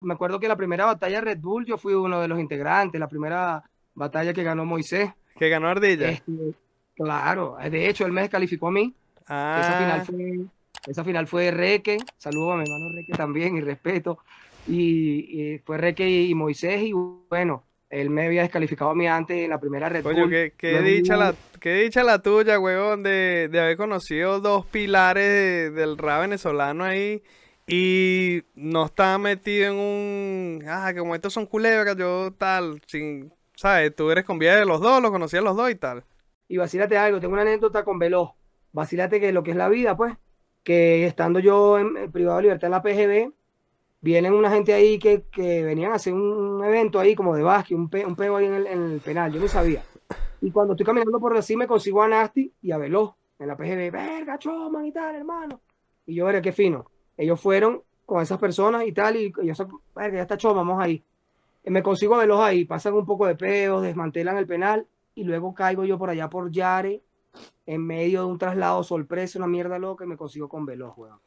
me acuerdo que la primera batalla Red Bull yo fui uno de los integrantes, la primera batalla que ganó Moisés. Que ganó Ardilla. Este, claro, eh, de hecho él me descalificó a mí. Esa ah. final fue, esa final Reque, saludo a mi hermano Reque también y respeto. Y, fue Reque y, Moisés y bueno, él me había descalificado a mí antes en la primera Red Bull. Qué, qué dicha la, qué dicha la tuya, huevón, de, haber conocido dos pilares del rap venezolano ahí y no estaba metido en un. Ah, como estos son culebras, yo tal. Sin, ¿Sabes? Tú eres con de los dos, los conocía los dos y tal. Y vacílate algo, tengo una anécdota con Veloz. Vacílate que lo que es la vida, pues. Que estando yo en el privado de libertad en la PGB, vienen una gente ahí que, venían a hacer un evento ahí como de básquet, un, pe, ahí en el, penal, yo no sabía. Y cuando estoy caminando por así me consigo a Nasty y a Veloz en la PGB, verga, choman y tal, hermano. Y yo, era qué fino. Ellos fueron con esas personas y tal, y yo que ya está choma, vamos ahí. Eh, me consigo a Veloz ahí, pasan un poco de pedos, desmantelan el penal, y luego caigo yo por allá por Yare, en medio de un traslado sorpresa, una mierda loca, y me consigo con Veloz, weón.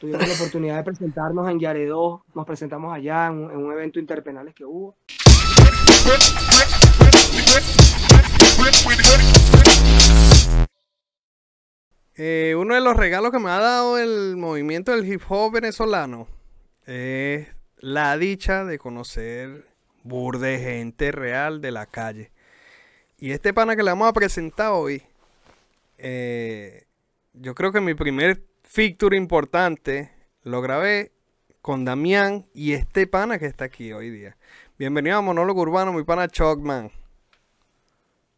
Tuvimos la oportunidad de presentarnos en Yare 2, nos presentamos allá en un evento interpenales que hubo. Eh, uno de los regalos que me ha dado el movimiento del hip hop venezolano es la dicha de conocer burde gente real de la calle. Y este pana que le vamos a presentar hoy, eh, yo creo que mi primer feature importante lo grabé con Damián y este pana que está aquí hoy día. Bienvenido a Monólogo Urbano, mi pana Chocman.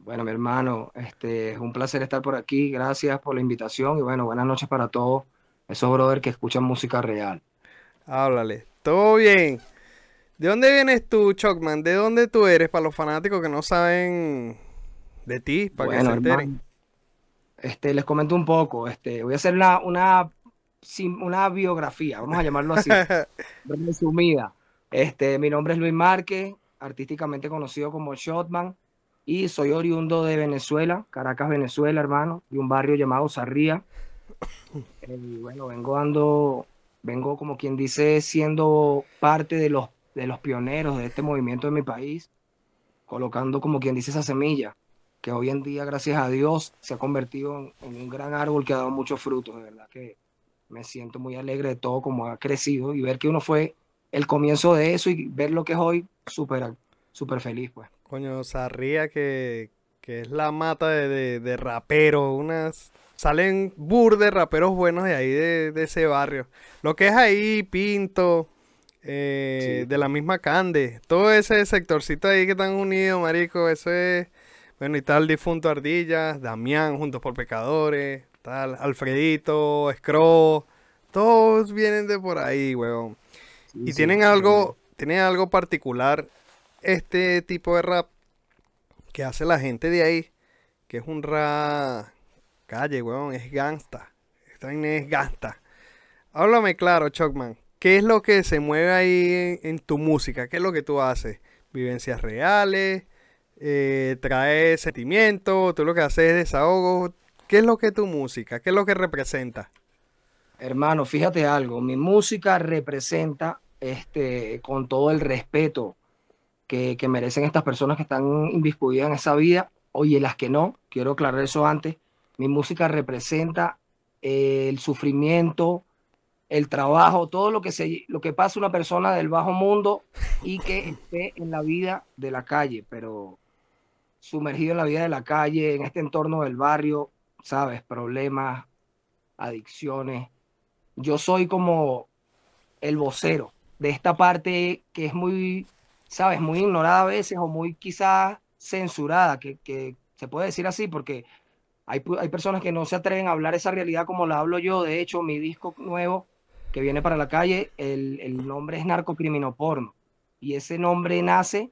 Bueno, mi hermano, este, es un placer estar por aquí. Gracias por la invitación y bueno, buenas noches para todos esos brothers que escuchan música real. Háblale, todo bien. ¿De dónde vienes tú, Chocman? ¿De dónde tú eres para los fanáticos que no saben de ti, para que se enteren? este, les comento un poco. Este, voy a hacer una, una, una biografía, vamos a llamarlo así, resumida. Este, mi nombre es Luis Márquez, artísticamente conocido como Shotman y soy oriundo de Venezuela, Caracas, Venezuela, hermano, de un barrio llamado Sarría. Eh, y bueno, vengo ando vengo como quien dice, siendo parte de los, de los pioneros de este movimiento de mi país, colocando como quien dice esa semilla, que hoy en día, gracias a Dios, se ha convertido en, un gran árbol que ha dado muchos frutos, de verdad que me siento muy alegre de todo como ha crecido y ver que uno fue el comienzo de eso y ver lo que es hoy, súper super feliz, pues coño, Sarría, que, que es la mata de, de, raperos, unas... Salen burdes raperos buenos de ahí, de, ese barrio. Lo que es ahí, Pinto, eh, de la misma Cande. Todo ese sectorcito ahí que están unidos, marico, eso es... Bueno, y tal, difunto Ardilla, Damián, Juntos por Pecadores, tal, Alfredito, Scro, todos vienen de por ahí, weón. y tienen algo, tienen algo particular este tipo de rap que hace la gente de ahí, que es un rap calle, weón, es gangsta. Esta es gangsta. Háblame claro, Chuckman. ¿Qué es lo que se mueve ahí en, tu música? ¿Qué es lo que tú haces? ¿Vivencias reales? trae eh, ¿Traes sentimientos? ¿Tú lo que haces es desahogo? ¿Qué es lo que tu música? ¿Qué es lo que representa? Hermano, fíjate algo. Mi música representa, este, con todo el respeto, que, merecen estas personas que están inviscuidas en esa vida, oye, las que no, quiero aclarar eso antes, mi música representa eh, el sufrimiento, el trabajo, todo lo que, se, lo que pasa una persona del bajo mundo y que esté en la vida de la calle, pero sumergido en la vida de la calle, en este entorno del barrio, sabes, problemas, adicciones. Yo soy como el vocero de esta parte que es muy sabes, muy ignorada a veces o muy quizás censurada, que, que se puede decir así, porque hay, hay, personas que no se atreven a hablar esa realidad como la hablo yo. De hecho, mi disco nuevo que viene para la calle, el, el nombre es Narcocriminoporno. Y ese nombre nace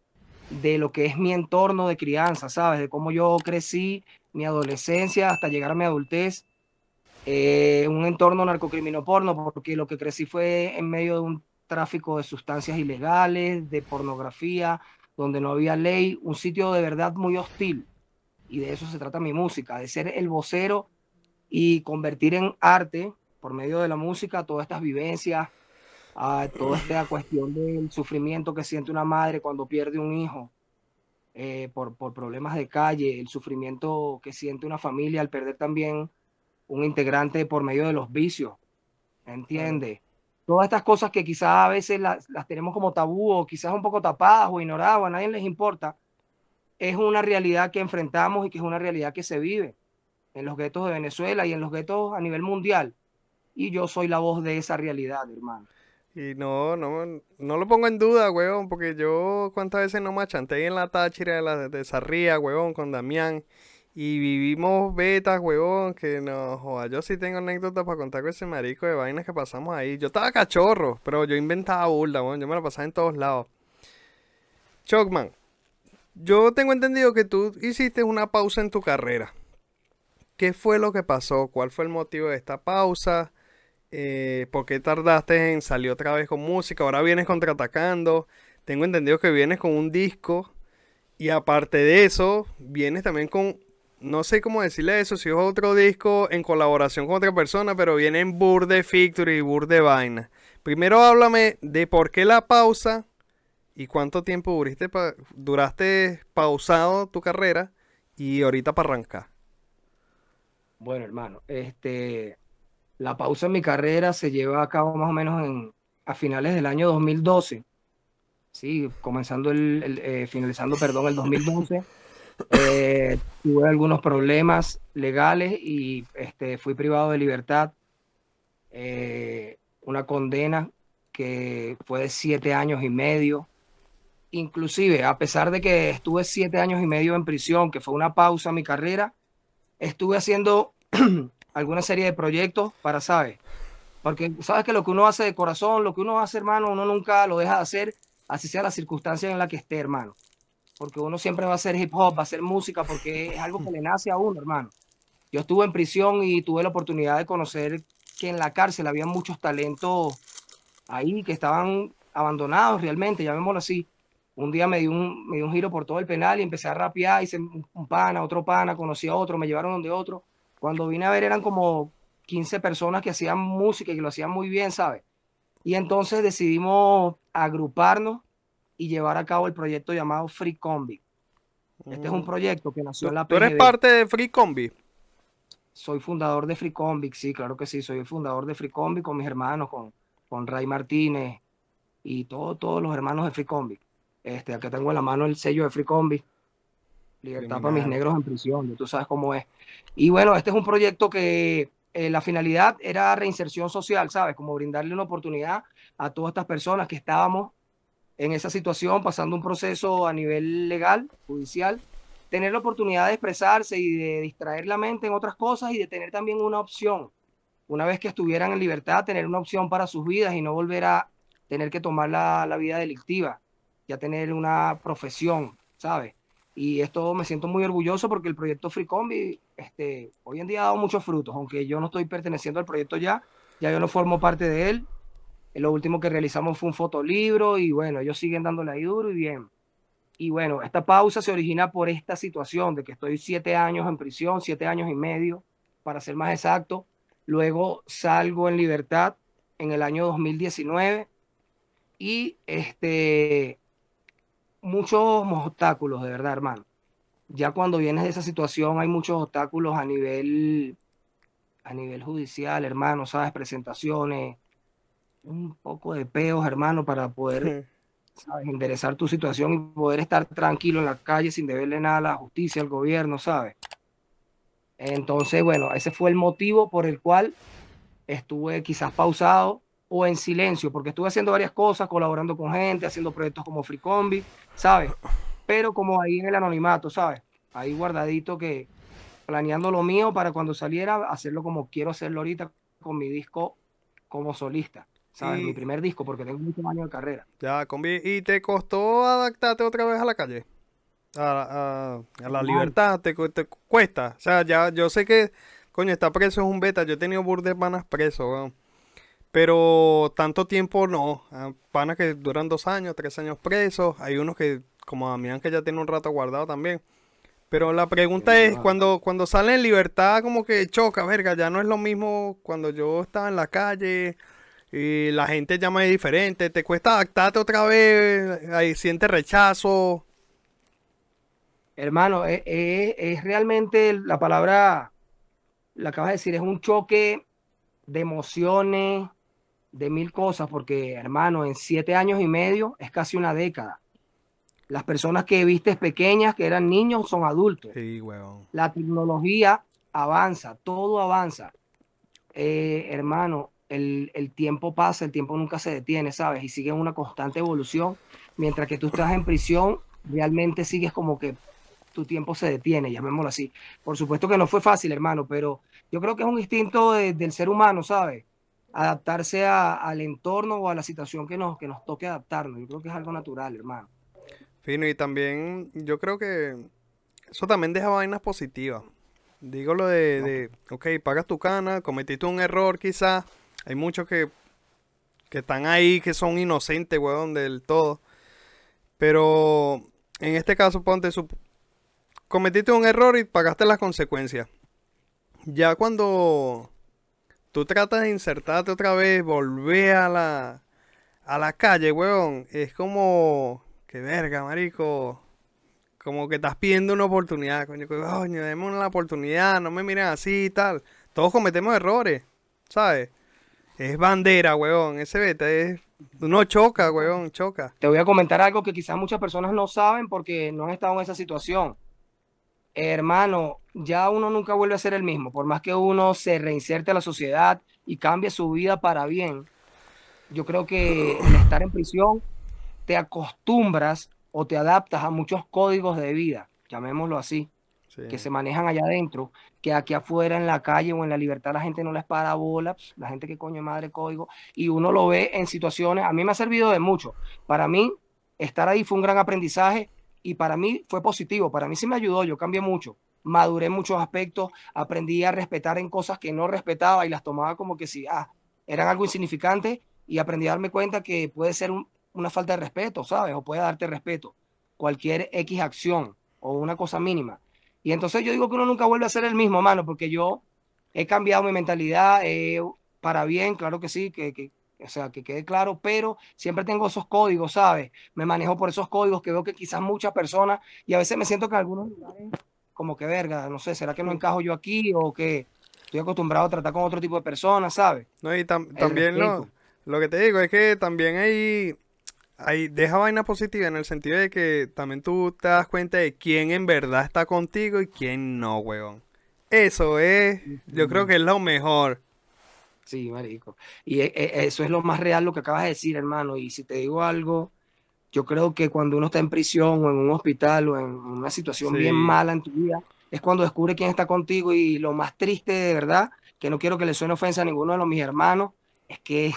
de lo que es mi entorno de crianza, ¿sabes? De cómo yo crecí, mi adolescencia, hasta llegar a mi adultez. Eh, un entorno narcocriminoporno, porque lo que crecí fue en medio de un tráfico de sustancias ilegales, de pornografía, donde no había ley, un sitio de verdad muy hostil. Y de eso se trata mi música, de ser el vocero y convertir en arte, por medio de la música, todas estas vivencias, ah, toda esta cuestión del sufrimiento que siente una madre cuando pierde un hijo eh, por, por, problemas de calle, el sufrimiento que siente una familia al perder también un integrante por medio de los vicios, ¿entiende? todas estas cosas que quizás a veces las, las, tenemos como tabú o quizás un poco tapadas o ignoradas a nadie les importa, es una realidad que enfrentamos y que es una realidad que se vive en los guetos de Venezuela y en los guetos a nivel mundial. Y yo soy la voz de esa realidad, hermano. Y no, no, no lo pongo en duda, weón, porque yo cuántas veces no me en la táchira de, la, de Sarría, weón, con Damián. Y vivimos betas, huevón, que no, joda, yo sí tengo anécdotas para contar con ese marico de vainas que pasamos ahí. Yo estaba cachorro, pero yo inventaba burla, weón, yo me la pasaba en todos lados. Chocman, yo tengo entendido que tú hiciste una pausa en tu carrera. ¿Qué fue lo que pasó? ¿Cuál fue el motivo de esta pausa? Eh, ¿Por qué tardaste en salir otra vez con música? Ahora vienes contraatacando. Tengo entendido que vienes con un disco. Y aparte de eso, vienes también con no sé cómo decirle eso, si es otro disco en colaboración con otra persona, pero viene Bur de Victory y Bur de Vaina. Primero háblame de por qué la pausa y cuánto tiempo duraste, duraste pausado tu carrera y ahorita para arrancar. Bueno, hermano, este, la pausa en mi carrera se lleva a cabo más o menos en, a finales del año 2012. Sí, comenzando el, eh, finalizando, perdón, el 2012. Eh, tuve algunos problemas legales y este, fui privado de libertad. Eh, una condena que fue de siete años y medio. Inclusive, a pesar de que estuve siete años y medio en prisión, que fue una pausa en mi carrera, estuve haciendo alguna serie de proyectos para, ¿sabes? Porque sabes que lo que uno hace de corazón, lo que uno hace, hermano, uno nunca lo deja de hacer, así sea la circunstancia en la que esté, hermano porque uno siempre va a hacer hip hop, va a hacer música, porque es algo que le nace a uno, hermano. Yo estuve en prisión y tuve la oportunidad de conocer que en la cárcel había muchos talentos ahí que estaban abandonados realmente, llamémoslo así. Un día me di un, giro por todo el penal y empecé a rapear, hice un pana, otro pana, conocí a otro, me llevaron donde otro. Cuando vine a ver eran como 15 personas que hacían música y que lo hacían muy bien, ¿sabes? Y entonces decidimos agruparnos y llevar a cabo el proyecto llamado Free Combi. Este es un mm. proyecto que nació en la ¿Tú eres parte de Free Combi? Soy fundador de Free Combi, sí, claro que sí, soy el fundador de Free Combi con mis hermanos, con, con Ray Martínez y todos los hermanos de Free Combi. Este, acá tengo en la mano el sello de Free Combi. Libertad para mis negros en prisión, tú sabes cómo es. Y bueno, este es un proyecto que eh, la finalidad era reinserción social, ¿sabes? Como brindarle una oportunidad a todas estas personas que estábamos en esa situación, pasando un proceso a nivel legal, judicial, tener la oportunidad de expresarse y de distraer la mente en otras cosas y de tener también una opción, una vez que estuvieran en libertad, tener una opción para sus vidas y no volver a tener que tomar la, vida delictiva, ya tener una profesión, ¿sabes? Y esto me siento muy orgulloso porque el proyecto Free Combi este, hoy en día ha dado muchos frutos, aunque yo no estoy perteneciendo al proyecto ya, ya yo no formo parte de él, eh, lo último que realizamos fue un fotolibro y bueno, ellos siguen dándole ahí duro y bien. Y bueno, esta pausa se origina por esta situación de que estoy siete años en prisión, siete años y medio, para ser más exacto. Luego salgo en libertad en el año 2019 y este, muchos obstáculos, de verdad, hermano. Ya cuando vienes de esa situación hay muchos obstáculos a nivel, a nivel judicial, hermano, sabes, presentaciones, un poco de peos, hermano, para poder enderezar tu situación y poder estar tranquilo en la calle sin deberle nada a la justicia, al gobierno, ¿sabes? Entonces, bueno, ese fue el motivo por el cual estuve quizás pausado o en silencio, porque estuve haciendo varias cosas, colaborando con gente, haciendo proyectos como Free Combi, ¿sabes? Pero como ahí en el anonimato, ¿sabes? Ahí guardadito que planeando lo mío para cuando saliera hacerlo como quiero hacerlo ahorita con mi disco como solista. ¿sabes? Mi primer disco, porque tengo muchos años de carrera. Ya, con ¿Y te costó adaptarte otra vez a la calle? A, la libertad, te, cuesta. O sea, ya yo sé que, coño, está preso es un beta. Yo he tenido burdes panas presos, Pero tanto tiempo no. Ah, panas que duran dos años, tres años presos. Hay unos que, como a Damián, que ya tiene un rato guardado también. Pero la pregunta es, cuando, cuando sale en libertad, como que choca, verga, ya no es lo mismo cuando yo estaba en la calle y la gente llama diferente, te cuesta adaptarte otra vez, ahí sientes rechazo. Hermano, e, e, es, realmente la palabra, la acabas de decir, es un choque de emociones, de mil cosas, porque hermano, en siete años y medio es casi una década. Las personas que vistes pequeñas, que eran niños, son adultos. Sí, La tecnología avanza, todo avanza. Eh, hermano, el, el, tiempo pasa, el tiempo nunca se detiene, ¿sabes? Y sigue una constante evolución. Mientras que tú estás en prisión, realmente sigues como que tu tiempo se detiene, llamémoslo así. Por supuesto que no fue fácil, hermano, pero yo creo que es un instinto del ser humano, ¿sabes? Adaptarse al entorno o a la situación que nos, que nos toque adaptarnos. Yo creo que es algo natural, hermano. Fino, y también yo creo que eso también deja vainas positivas. Digo lo de, de, ok, pagas tu cana, cometiste un error quizás, hay muchos que, que están ahí, que son inocentes, weón, del todo. Pero en este caso, ponte su... Cometiste un error y pagaste las consecuencias. Ya cuando tú tratas de insertarte otra vez, volver a la, a la calle, weón, es como... Que verga, marico. Como que estás pidiendo una oportunidad, coño. Coño, démosle la oportunidad, no me miren así y tal. Todos cometemos errores, ¿sabes? Es bandera, weón. Ese beta es. Uno choca, weón, choca. Te voy a comentar algo que quizás muchas personas no saben porque no han estado en esa situación. Hermano, ya uno nunca vuelve a ser el mismo. Por más que uno se reinserte a la sociedad y cambie su vida para bien, yo creo que el estar en prisión te acostumbras o te adaptas a muchos códigos de vida, llamémoslo así, que se manejan allá adentro, que aquí afuera en la calle o en la libertad la gente no les para bola, la gente que coño madre código, y uno lo ve en situaciones, a mí me ha servido de mucho. Para mí, estar ahí fue un gran aprendizaje y para mí fue positivo, para mí sí me ayudó, yo cambié mucho maduré en muchos aspectos, aprendí a respetar en cosas que no respetaba y las tomaba como que si ah, eran algo insignificante y aprendí a darme cuenta que puede ser una falta de respeto, ¿sabes? O puede darte respeto. Cualquier X acción o una cosa mínima. Y entonces yo digo que uno nunca vuelve a ser el mismo, mano, porque yo he cambiado mi mentalidad para bien, claro que sí, que, o sea, que quede claro, pero siempre tengo esos códigos, ¿sabes? Me manejo por esos códigos que veo que quizás muchas personas, y a veces me siento que algunos como que verga, no sé, ¿será que no encajo yo aquí o que estoy acostumbrado a tratar con otro tipo de personas, ¿sabes? No, y también lo, lo que te digo es que también hay Ahí deja vaina positiva en el sentido de que también tú te das cuenta de quién en verdad está contigo y quién no, weón. Eso es, yo creo que es lo mejor. Sí, marico. Y e, e, eso es lo más real lo que acabas de decir, hermano. Y si te digo algo, yo creo que cuando uno está en prisión o en un hospital o en una situación bien mala en tu vida, es cuando descubre quién está contigo. Y lo más triste de verdad, que no quiero que le suene ofensa a ninguno de los, mis hermanos, es que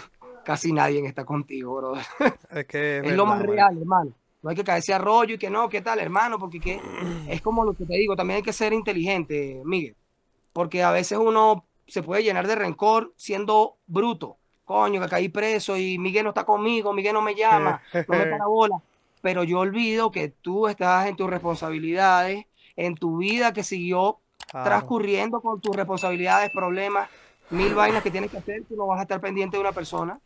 casi nadie está contigo, bro. Es, lo más real, hermano. No hay que caerse a rollo y que no, ¿qué tal, hermano? Porque es como lo que te digo, también hay que ser inteligente, Miguel. Porque a veces uno se puede llenar de rencor siendo bruto. Coño, que caí preso y Miguel no está conmigo, Miguel no me llama, no me para bola. Pero yo olvido que tú estás en tus responsabilidades, en tu vida que siguió transcurriendo con tus responsabilidades, problemas, mil vainas que tienes que hacer, tú no vas a estar pendiente de una persona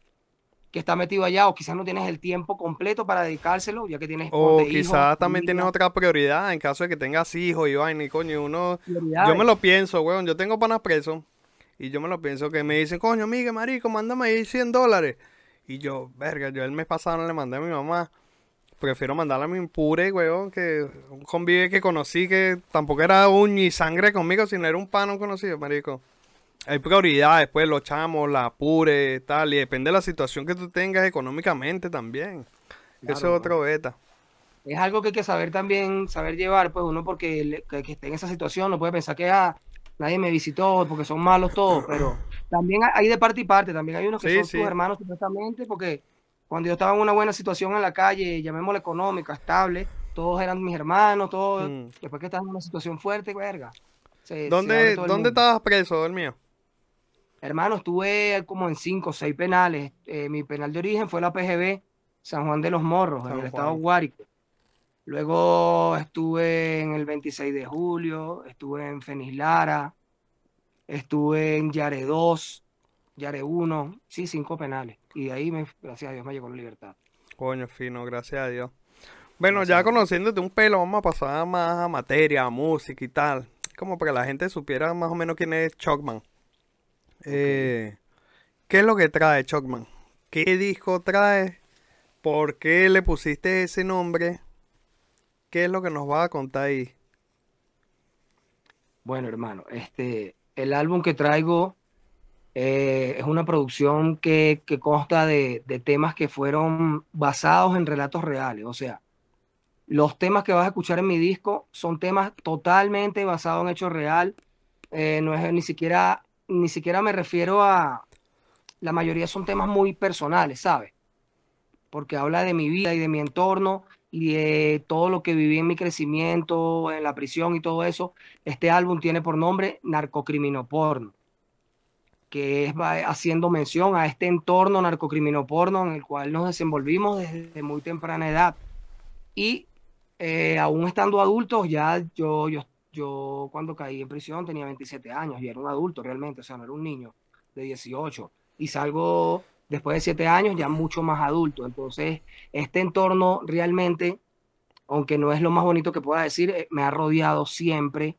que está metido allá o quizás no tienes el tiempo completo para dedicárselo, ya que tienes... O quizás también tienes otra prioridad en caso de que tengas hijos y vaina y coño, uno... Yo me lo pienso, weón, yo tengo panas presos y yo me lo pienso que me dicen, coño, Miguel, marico, mándame ahí 100 dólares. Y yo, verga, yo el mes pasado no le mandé a mi mamá. Prefiero mandarle a mi impure, weón, que un convive que conocí que tampoco era un y sangre conmigo, sino era un pano conocido, marico hay prioridades, pues los chamos, la apure, tal, y depende de la situación que tú tengas económicamente también. Eso es otro beta. Es algo que hay que saber también, saber llevar, pues uno porque que, esté en esa situación no puede pensar que ah, nadie me visitó porque son malos todos, pero también hay de parte y parte, también hay unos que son tus hermanos supuestamente porque cuando yo estaba en una buena situación en la calle, llamémosla económica, estable, todos eran mis hermanos, todos, mm. después que estaba en una situación fuerte, verga. ¿Dónde, ¿dónde estabas preso, el mío? Hermano, estuve como en cinco o seis penales. Eh, mi penal de origen fue la PGB San Juan de los Morros, en el estado Guárico. Luego estuve en el 26 de julio, estuve en Fenix Lara, estuve en Yare 2, Yare 1, sí, cinco penales. Y de ahí, me, gracias a Dios, me llegó la libertad. Coño, fino, gracias a Dios. Bueno, ya conociéndote un pelo, vamos a pasar más a materia, a música y tal. Como para que la gente supiera más o menos quién es Chocman. Eh, ¿Qué es lo que trae Chocman? ¿Qué disco trae? ¿Por qué le pusiste ese nombre? ¿Qué es lo que nos va a contar ahí? Bueno, hermano, este, el álbum que traigo eh, es una producción que, consta de, temas que fueron basados en relatos reales. O sea, los temas que vas a escuchar en mi disco son temas totalmente basados en hechos real. Eh, no es ni siquiera ni siquiera me refiero a... La mayoría son temas muy personales, ¿sabes? Porque habla de mi vida y de mi entorno y de todo lo que viví en mi crecimiento, en la prisión y todo eso. Este álbum tiene por nombre Narcocriminoporno, que es haciendo mención a este entorno narcocriminoporno en el cual nos desenvolvimos desde muy temprana edad. Y eh, aún estando adultos, ya yo, yo, yo cuando caí en prisión tenía 27 años y era un adulto realmente, o sea, no era un niño de 18. Y salgo después de 7 años ya mucho más adulto. Entonces, este entorno realmente, aunque no es lo más bonito que pueda decir, eh, me ha rodeado siempre,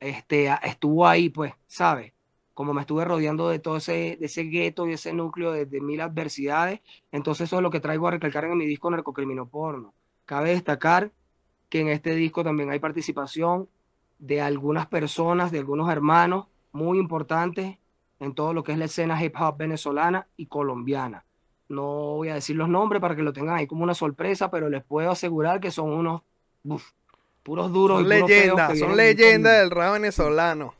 este, estuvo ahí, pues, ¿sabes? Como me estuve rodeando de todo ese, de ese gueto y ese núcleo de, mil adversidades, entonces eso es lo que traigo a recalcar en mi disco Narcocriminoporno. Cabe destacar que en este disco también hay participación de algunas personas, de algunos hermanos muy importantes en todo lo que es la escena hip hop venezolana y colombiana. No voy a decir los nombres para que lo tengan ahí como una sorpresa, pero les puedo asegurar que son unos puros duros. Son leyendas, son leyendas del rap venezolano.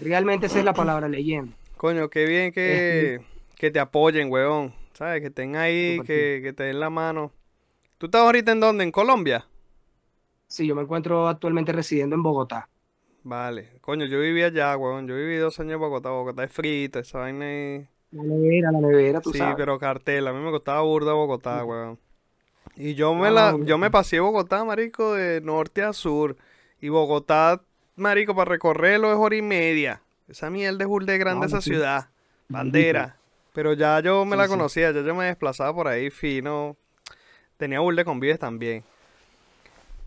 Realmente esa es la palabra, leyenda. Coño, qué bien que, te apoyen, weón. ¿Sabes? Que estén ahí, que, que, te den la mano. ¿Tú estás ahorita en dónde? ¿En Colombia? Sí, yo me encuentro actualmente residiendo en Bogotá. Vale, coño, yo vivía allá, weón. Yo viví dos años en Bogotá. Bogotá es frito, esa vaina es... La nevera, la nevera, tú sí, sabes. Sí, pero cartel. A mí me costaba burda Bogotá, weón. Y yo me, ah, la, yo me pasé Bogotá, marico, de norte a sur. Y Bogotá, marico, para recorrerlo es hora y media. Esa mierda es de grande esa ciudad. Bandera. Pero ya yo me la conocía, ya yo me desplazaba por ahí fino. Tenía burda con vives también.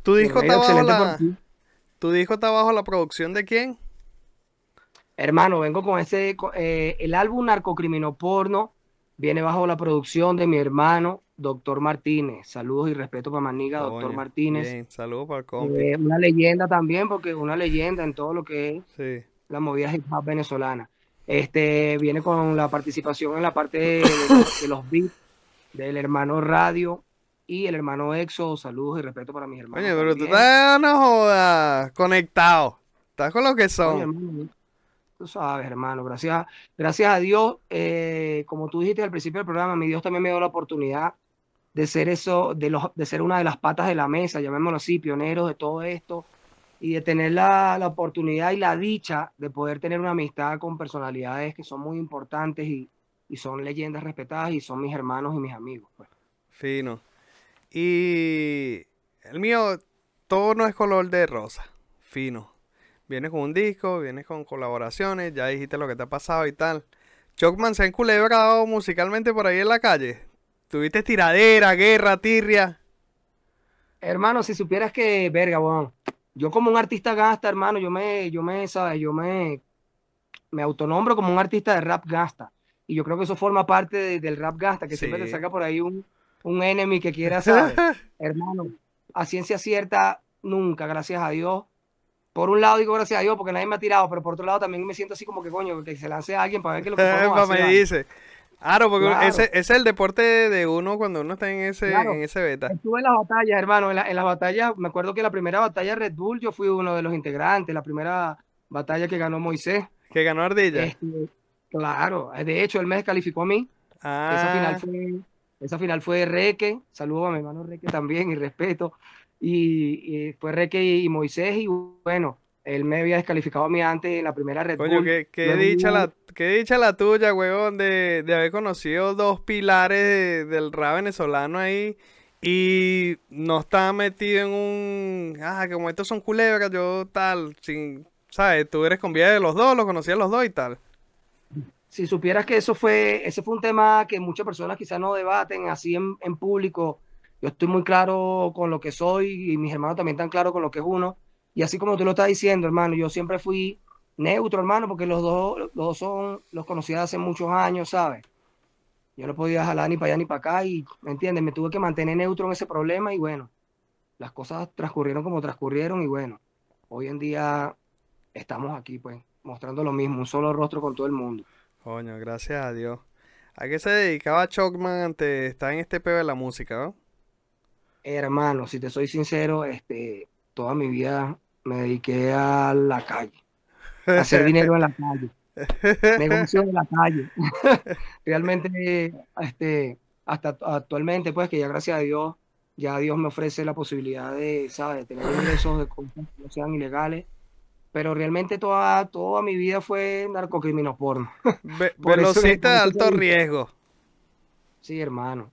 ¿Tu disco, está bajo la... ¿Tu disco está bajo la producción de quién? Hermano, vengo con ese. Eh, el álbum Narcocrimino Porno viene bajo la producción de mi hermano, Doctor Martínez. Saludos y respeto para Maniga, Doctor Martínez. saludos para el eh, una leyenda también, porque es una leyenda en todo lo que es la movida hip hop venezolana. Este viene con la participación en la parte de los beats del hermano Radio, y el hermano Exo, saludos y respeto para mis hermanos. Oye, pero tú estás, no jodas, conectado. Estás con lo que son. tú sabes, hermano, gracias, gracias a Dios, eh, como tú dijiste al principio del programa, mi Dios también me dio la oportunidad de ser eso, de, los, de ser una de las patas de la mesa, llamémoslo así, pioneros de todo esto, y de tener la, la oportunidad y la dicha de poder tener una amistad con personalidades que son muy importantes y, y son leyendas respetadas y son mis hermanos y mis amigos. Pues. Fino. Y el mío, todo no es color de rosa, fino. Viene con un disco, vienes con colaboraciones, ya dijiste lo que te ha pasado y tal. Chocman se ha enculebrado musicalmente por ahí en la calle. Tuviste tiradera, guerra, tirria. Hermano, si supieras que, verga, bueno yo como un artista gasta, hermano, yo me, yo me, sabes, yo me, me autonombro como un artista de rap gasta. Y yo creo que eso forma parte del rap gasta, que siempre te saca por ahí un, un enemigo que quiera saber. Hermano, a ciencia cierta, nunca, gracias a Dios. Por un lado digo gracias a Dios porque nadie me ha tirado, pero por otro lado también me siento así como que coño, que se lance a alguien para ver qué lo que me dice. Claro, porque Ese, es el deporte de uno cuando uno está en ese, en ese beta. Estuve en las batallas, hermano, en, las batallas, me acuerdo que la primera batalla Red Bull yo fui uno de los integrantes, la primera batalla que ganó Moisés. Que ganó Ardilla. Este, claro, de hecho él me descalificó a mí. Ah. final fue esa final fue Reque, saludo a mi hermano Reque también y respeto. Y, fue Reque y, Moisés y bueno, él me había descalificado a mí antes en la primera Red Coño, Qué, dicha la, qué dicha la tuya, huevón, de, de haber conocido dos pilares del rap venezolano ahí y no estaba metido en un... Ah, como estos son culebras, yo tal, sin... ¿Sabes? Tú eres con vida de los dos, los conocí a los dos y tal si supieras que eso fue, ese fue un tema que muchas personas quizás no debaten así en, público. Yo estoy muy claro con lo que soy y mis hermanos también están claros con lo que es uno. Y así como tú lo estás diciendo, hermano, yo siempre fui neutro, hermano, porque los dos, los dos son, los conocí hace muchos años, ¿sabes? Yo no podía jalar ni para allá ni para acá y, ¿me entiendes? Me tuve que mantener neutro en ese problema y bueno, las cosas transcurrieron como transcurrieron y bueno, hoy en día estamos aquí pues mostrando lo mismo, un solo rostro con todo el mundo. Coño, gracias a Dios. ¿A qué se dedicaba Chocman antes de estar en este peo de la música? Hermano, si te soy sincero, este, toda mi vida me dediqué a la calle, a hacer dinero en la calle, negocio en la calle. Realmente, este, hasta actualmente, pues que ya gracias a Dios, ya Dios me ofrece la posibilidad de, ¿sabes?, tener ingresos de cosas que no sean ilegales pero realmente toda, toda mi vida fue narcocriminopor porno... velocista de alto riesgo. Sí, hermano.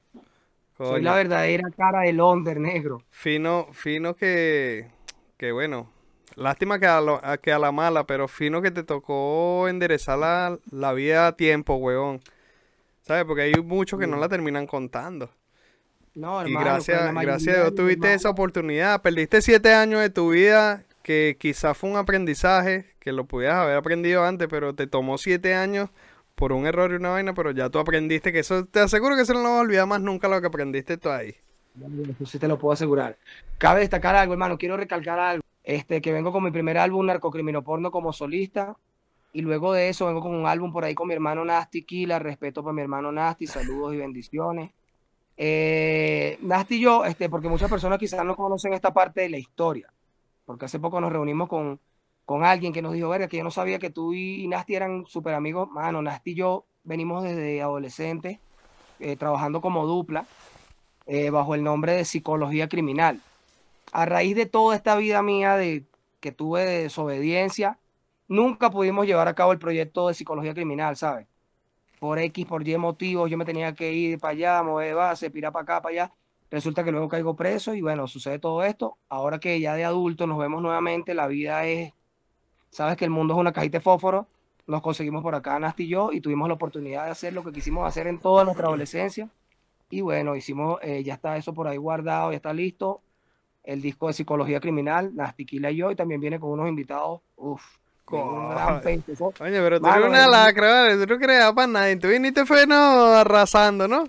Soy la verdadera cara del Londres, negro. Fino, fino que, que bueno, lástima que a, que a la mala, pero fino que te tocó enderezar la, vida a tiempo, weón. ¿Sabes? Porque hay muchos que no la terminan contando. No, hermano, y gracias, gracias a Dios tuviste esa oportunidad. Perdiste siete años de tu vida que quizás fue un aprendizaje, que lo pudieras haber aprendido antes, pero te tomó siete años por un error y una vaina, pero ya tú aprendiste que eso, te aseguro que eso no lo vas a olvidar más nunca lo que aprendiste tú ahí. sí te lo puedo asegurar. Cabe destacar algo, hermano, quiero recalcar algo. Este, que vengo con mi primer álbum, Narcocriminoporno, como solista. Y luego de eso vengo con un álbum por ahí con mi hermano Nasty Kila, respeto para mi hermano Nasty, saludos y bendiciones. Eh, Nasty y yo, este, porque muchas personas quizás no conocen esta parte de la historia porque hace poco nos reunimos con, con alguien que nos dijo, verga, que yo no sabía que tú y Nasty eran súper amigos. Mano, Nasty y yo venimos desde adolescentes eh, trabajando como dupla eh, bajo el nombre de psicología criminal. A raíz de toda esta vida mía de, que tuve de desobediencia, nunca pudimos llevar a cabo el proyecto de psicología criminal, ¿sabes? Por X, por Y motivos, yo me tenía que ir para allá, mover base, pirar para acá, para allá. Resulta que luego caigo preso y bueno, sucede todo esto. Ahora que ya de adulto nos vemos nuevamente, la vida es, sabes que el mundo es una cajita de fósforo, nos conseguimos por acá, Nasti y yo, y tuvimos la oportunidad de hacer lo que quisimos hacer en toda nuestra adolescencia. Y bueno, hicimos, eh, ya está eso por ahí guardado, ya está listo. El disco de psicología criminal, Nastiquila y yo, y también viene con unos invitados, uf con un gran Oye, pero tú eres una lacra, no creas para nadie, ni te fue no, arrasando, ¿no?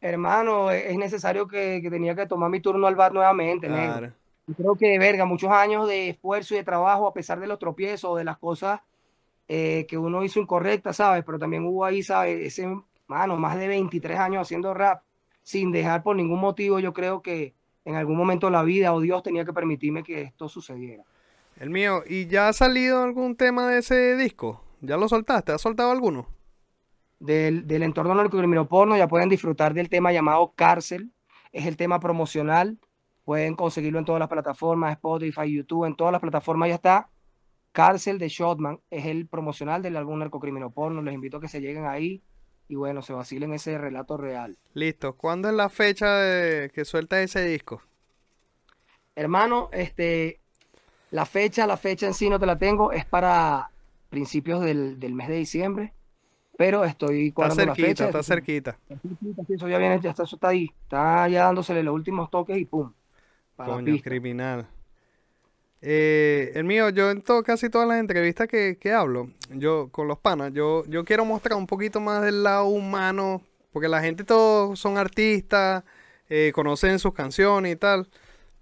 hermano, e-, es necesario que, tenía que tomar mi turno al bar nuevamente. Claro. Creo que, verga, muchos años de esfuerzo y de trabajo, a pesar de los tropiezos, de las cosas eh, que uno hizo incorrectas, ¿sabes? Pero también hubo ahí, ¿sabes? Ese, mano, más de 23 años haciendo rap, sin dejar por ningún motivo, yo creo que en algún momento la vida o Dios tenía que permitirme que esto sucediera. El mío, ¿y ya ha salido algún tema de ese disco? ¿Ya lo soltaste? ¿Has soltado alguno? del, del entorno narcocriminoporno, ya pueden disfrutar del tema llamado cárcel, es el tema promocional, pueden conseguirlo en todas las plataformas, Spotify, YouTube, en todas las plataformas ya está. Cárcel de Shotman es el promocional del álbum Narcocriminoporno, les invito a que se lleguen ahí y bueno, se vacilen ese relato real. Listo, ¿cuándo es la fecha que suelta ese disco? Hermano, este, la fecha, la fecha en sí no te la tengo, es para principios del mes de diciembre pero estoy cuadrando está cerquita, la fecha. Está cerquita. Eso ya viene, ya está, eso está ahí. Está ya dándosele los últimos toques y pum. Para Coño, criminal. Eh, el mío, yo en todo, casi todas las entrevistas que, que, hablo, yo con los panas, yo, yo quiero mostrar un poquito más del lado humano, porque la gente todos son artistas, eh, conocen sus canciones y tal,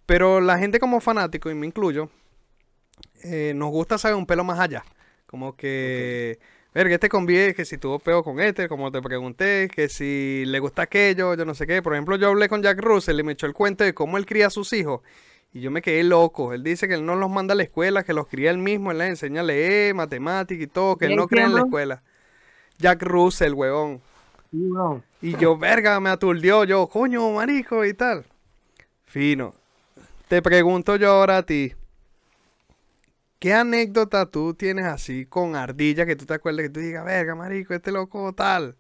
pero la gente como fanático, y me incluyo, eh, nos gusta saber un pelo más allá, como que... Verga, este convive que si tuvo peo con este, como te pregunté, que si le gusta aquello, yo no sé qué. Por ejemplo, yo hablé con Jack Russell y me echó el cuento de cómo él cría a sus hijos. Y yo me quedé loco. Él dice que él no los manda a la escuela, que los cría él mismo, él les enseña a leer, matemáticas y todo, que él no cree en la escuela. Jack Russell, huevón. Y yo, verga, me aturdió. Yo, coño, marico, y tal. Fino. Te pregunto yo ahora a ti. ¿Qué anécdota tú tienes así con ardilla que tú te acuerdas que tú digas, verga, marico, este loco tal?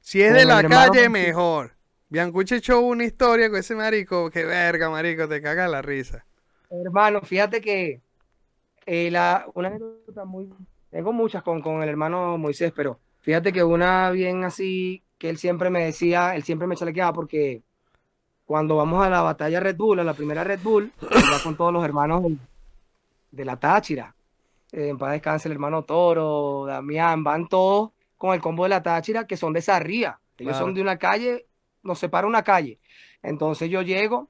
Si es de la calle, mejor. Biancuche echó una historia con ese marico, que verga, marico, te caga la risa. Hermano, fíjate que eh, la, una anécdota muy... Tengo muchas con, con el hermano Moisés, pero fíjate que una bien así, que él siempre me decía, él siempre me chalequeaba porque cuando vamos a la batalla Red Bull, a la primera Red Bull, va con todos los hermanos de la Táchira. Eh, en paz descanse el hermano Toro, Damián, van todos con el combo de la Táchira, que son de ría. Ellos son de una calle, nos separa una calle. Entonces yo llego,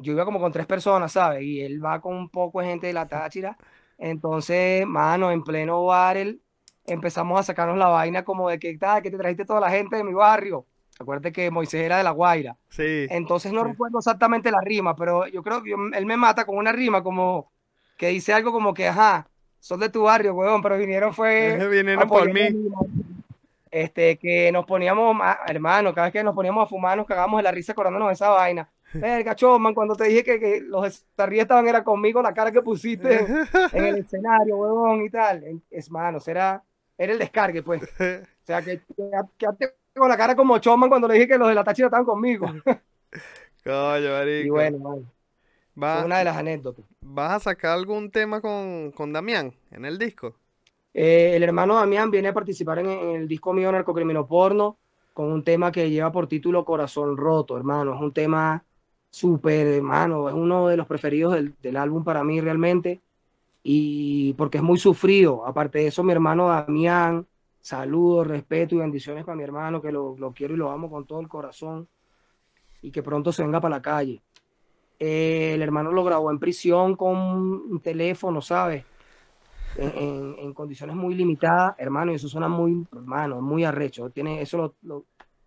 yo iba como con tres personas, ¿sabes? Y él va con un poco de gente de la Táchira. Entonces, mano, en pleno barrel empezamos a sacarnos la vaina como de que, que te trajiste toda la gente de mi barrio. Acuérdate que Moisés era de La Guaira. Sí. Entonces no recuerdo exactamente la rima, pero yo creo que él me mata con una rima como que dice algo como que, ajá, son de tu barrio, huevón, pero vinieron fue... por mí. Este, que nos poníamos, hermano, cada vez que nos poníamos a fumar nos cagábamos de la risa acordándonos de esa vaina. Verga, Choman, cuando te dije que, los estarrías estaban era conmigo, la cara que pusiste en el escenario, weón, y tal. Es, mano, será, era el descargue, pues. O sea, que, que, que con la cara como Choman cuando le dije que los de la Tachira estaban conmigo. Coño, marico. Y bueno, una de las anécdotas. ¿Vas a sacar algún tema con, con Damián en el disco? Eh, el hermano Damián viene a participar en, el disco mío Narcocrimino Porno con un tema que lleva por título Corazón Roto, hermano. Es un tema súper, hermano. Es uno de los preferidos del, del, álbum para mí realmente. Y porque es muy sufrido. Aparte de eso, mi hermano Damián Saludos, respeto y bendiciones para mi hermano, que lo, quiero y lo amo con todo el corazón y que pronto se venga para la calle. Eh, el hermano lo grabó en prisión con un teléfono, ¿sabes? En, condiciones muy limitadas, hermano, y eso suena muy, hermano, muy arrecho. Tiene, eso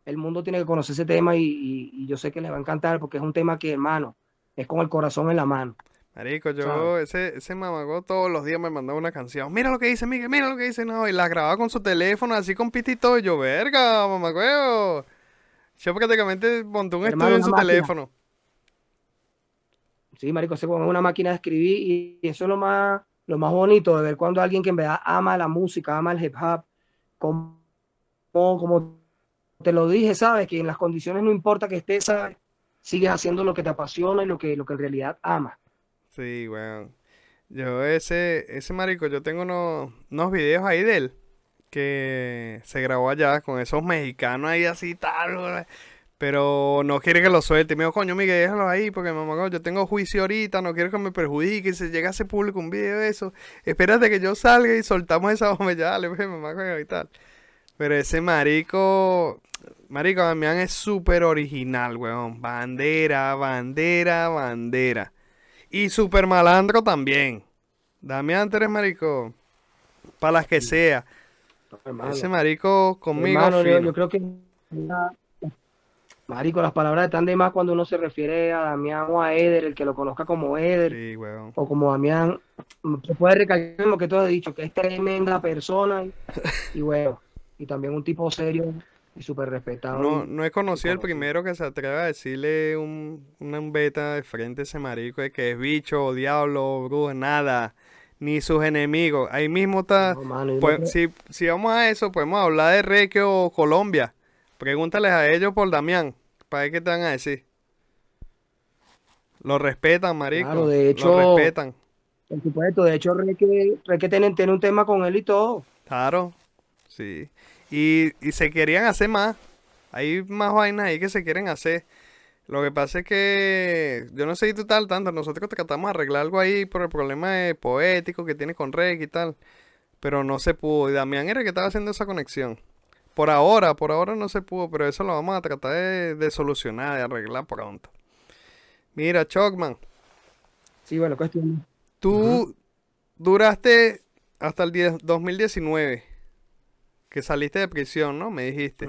el mundo tiene que conocer ese tema y yo sé que le va a encantar porque es un tema que, hermano, es con el corazón en la mano. Marico, yo ese, ese mamagó todos los días me mandaba una canción. Mira lo que dice Miguel, mira lo que dice. No, y la grababa con su teléfono, así con pitito. Y yo, verga, mamagüeo. Yo prácticamente monté un estudio en su teléfono. Sí, marico, se es una máquina de escribir y, eso es lo más, lo más bonito de ver cuando alguien que en verdad ama la música, ama el hip hop, como, como te lo dije, sabes, que en las condiciones no importa que estés, ¿sabes? sigues haciendo lo que te apasiona y lo que, lo que en realidad amas. Sí, weón. Yo ese, ese marico, yo tengo unos, unos videos ahí de él que se grabó allá con esos mexicanos ahí así tal, pero no quiere que lo suelte. Me dijo, coño, Miguel, déjalo ahí porque yo tengo juicio ahorita, no quiero que me perjudique, si llega a ese público un video de eso, espérate que yo salga y soltamos esa bomba ya, le pues mamá, y tal. Pero ese marico, marico, Damián es súper original, weón. Bandera, bandera, bandera. Y Super Malandro también. Damián, tú marico. Para las que sea. Ese marico conmigo. yo, creo que. Marico, las palabras están de más cuando uno se refiere a Damián o a Eder, el que lo conozca como Eder. Sí, weón. O como Damián. Se puede recalcar lo que tú has dicho, que es tremenda persona. Y, y y también un tipo serio súper respetado. No, no he conocido el primero que se atreva a decirle un, una beta de frente a ese marico de que es bicho, diablo, bruja, nada. Ni sus enemigos. Ahí mismo está. pues, si, si, vamos a eso, podemos hablar de Reque o Colombia. Pregúntales a ellos por Damián. ¿Para qué te van a decir? Lo respetan, marico. de hecho. Lo respetan. Por supuesto, de hecho, Reque, tiene, tiene un tema con él y todo. Claro, sí. Y, se querían hacer más. Hay más vainas ahí que se quieren hacer. Lo que pasa es que yo no sé si tú tal tanto. Nosotros tratamos de arreglar algo ahí por el problema poético que tiene con Reg y tal. Pero no se pudo. Y Damián era que estaba haciendo esa conexión. Por ahora, por ahora no se pudo. Pero eso lo vamos a tratar de, solucionar, de arreglar pronto. Mira, Chocman. Sí, bueno, cuestión. Tú duraste hasta el 10, 2019 que saliste de prisión, ¿no? Me dijiste.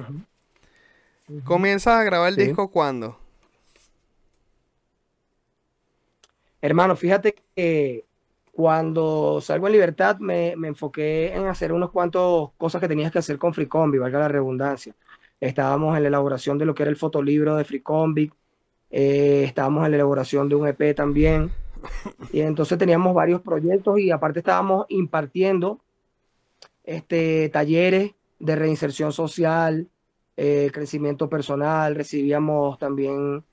¿Comienzas a grabar el disco cuándo? Hermano, fíjate que cuando salgo en libertad me, enfoqué en hacer unos cuantos cosas que tenías que hacer con combi valga la redundancia. Estábamos en la elaboración de lo que era el fotolibro de Fricombi, eh, estábamos en la elaboración de un EP también, y entonces teníamos varios proyectos y aparte estábamos impartiendo este, talleres de reinserción social, eh, crecimiento personal, recibíamos también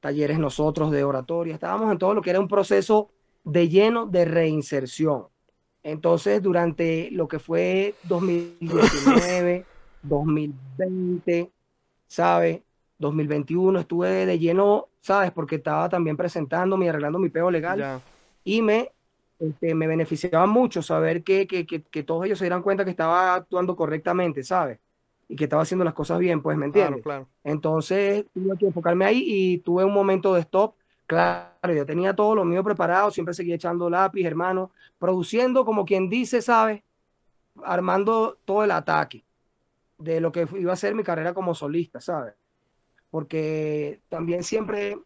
talleres nosotros de oratoria, estábamos en todo lo que era un proceso de lleno de reinserción. Entonces, durante lo que fue 2019, 2020, ¿sabes? 2021 estuve de lleno, ¿sabes? Porque estaba también presentándome y arreglando mi peo legal. Y me este, me beneficiaba mucho saber que, que, que, que, todos ellos se dieran cuenta que estaba actuando correctamente, ¿sabes? Y que estaba haciendo las cosas bien, pues, ¿me Claro, Entonces tuve que enfocarme ahí y tuve un momento de stop. Claro, yo tenía todo lo mío preparado, siempre seguía echando lápiz, hermano, produciendo como quien dice, ¿sabes? Armando todo el ataque de lo que iba a ser mi carrera como solista, ¿sabes? Porque también siempre,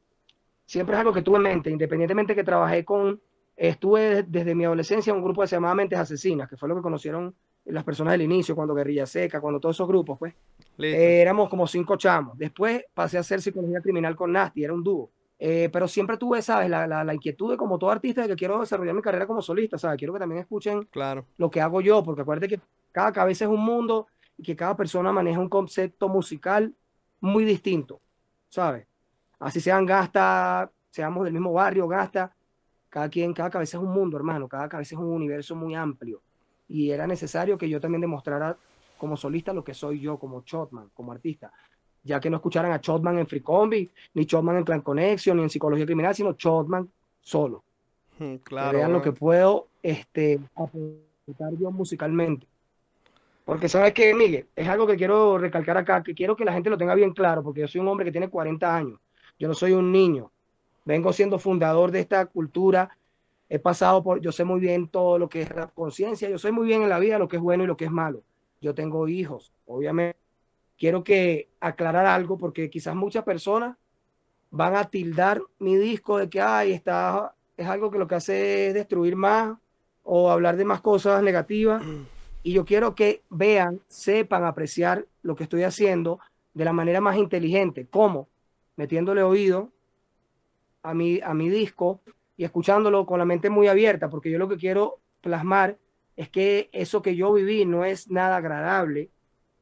siempre es algo que tuve en mente, independientemente que trabajé con estuve desde mi adolescencia en un grupo que se llamaba Mentes Asesinas, que fue lo que conocieron las personas del inicio, cuando Guerrilla Seca, cuando todos esos grupos, pues. Eh, éramos como cinco chamos. Después pasé a hacer psicología criminal con Nasty, era un dúo. Eh, pero siempre tuve, ¿sabes? La, inquietud de como todo artista de que quiero desarrollar mi carrera como solista, ¿sabes? Quiero que también escuchen lo que hago yo, porque acuérdate que cada cabeza es un mundo y que cada persona maneja un concepto musical muy distinto, ¿sabes? Así sean gasta, seamos del mismo barrio, gasta, cada quien, cada cabeza es un mundo, hermano, cada cabeza es un universo muy amplio. Y era necesario que yo también demostrara como solista lo que soy yo, como Chotman, como artista. Ya que no escucharan a Chotman en Free Combi, ni Chotman en Clan Connection, ni en Psicología Criminal, sino Chotman solo. Mm, claro. vean lo que puedo este, aportar yo musicalmente. Porque sabes que, Miguel, es algo que quiero recalcar acá, que quiero que la gente lo tenga bien claro, porque yo soy un hombre que tiene 40 años, yo no soy un niño vengo siendo fundador de esta cultura. He pasado por, yo sé muy bien todo lo que es la conciencia, yo sé muy bien en la vida lo que es bueno y lo que es malo. Yo tengo hijos, obviamente. Quiero que aclarar algo porque quizás muchas personas van a tildar mi disco de que, ay, está, es algo que lo que hace es destruir más o hablar de más cosas negativas. Y yo quiero que vean, sepan apreciar lo que estoy haciendo de la manera más inteligente. ¿Cómo? Metiéndole oído, a mi, a mi disco y escuchándolo con la mente muy abierta, porque yo lo que quiero plasmar es que eso que yo viví no es nada agradable,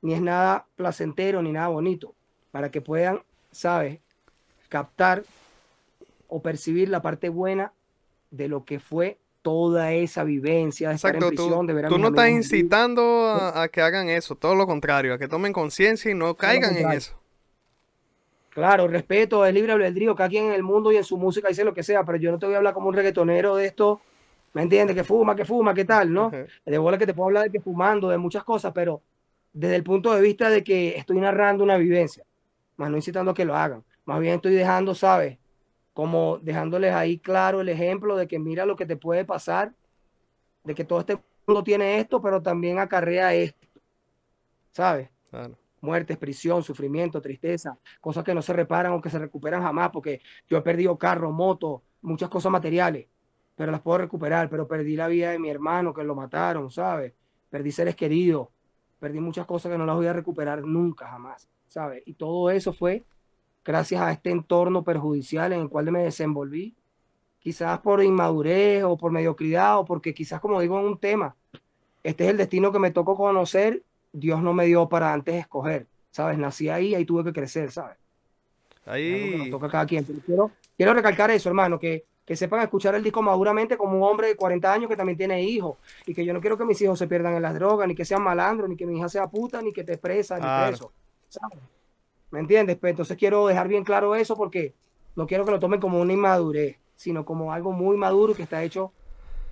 ni es nada placentero, ni nada bonito, para que puedan, ¿sabes?, captar o percibir la parte buena de lo que fue toda esa vivencia de Exacto, tú, de ver a Tú no estás incitando a, que hagan eso, todo lo contrario, a que tomen conciencia y no caigan en eso. Claro, respeto, es libre albedrío, que aquí en el mundo y en su música dice lo que sea, pero yo no te voy a hablar como un reggaetonero de esto, ¿me entiendes? Que fuma, que fuma, qué tal, ¿no? De bola que te puedo hablar de que fumando, de muchas cosas, pero desde el punto de vista de que estoy narrando una vivencia, más no incitando a que lo hagan, más bien estoy dejando, ¿sabes? Como dejándoles ahí claro el ejemplo de que mira lo que te puede pasar, de que todo este mundo tiene esto, pero también acarrea esto, ¿sabes? Claro muertes, prisión, sufrimiento, tristeza, cosas que no se reparan o que se recuperan jamás, porque yo he perdido carro, moto, muchas cosas materiales, pero las puedo recuperar, pero perdí la vida de mi hermano que lo mataron, ¿sabes? Perdí seres queridos, perdí muchas cosas que no las voy a recuperar nunca, jamás, ¿sabes? Y todo eso fue gracias a este entorno perjudicial en el cual me desenvolví, quizás por inmadurez o por mediocridad o porque quizás, como digo en un tema, este es el destino que me tocó conocer Dios no me dio para antes escoger, ¿sabes? Nací ahí, ahí tuve que crecer, ¿sabes? Ahí. toca a cada quien. quiero, recalcar eso, hermano, que, sepan escuchar el disco maduramente como un hombre de 40 años que también tiene hijos. Y que yo no quiero que mis hijos se pierdan en las drogas, ni que sean malandros, ni que mi hija sea puta, ni que te expresa, ni eso. ¿Me entiendes? Pero pues entonces quiero dejar bien claro eso porque no quiero que lo tomen como una inmadurez, sino como algo muy maduro que está hecho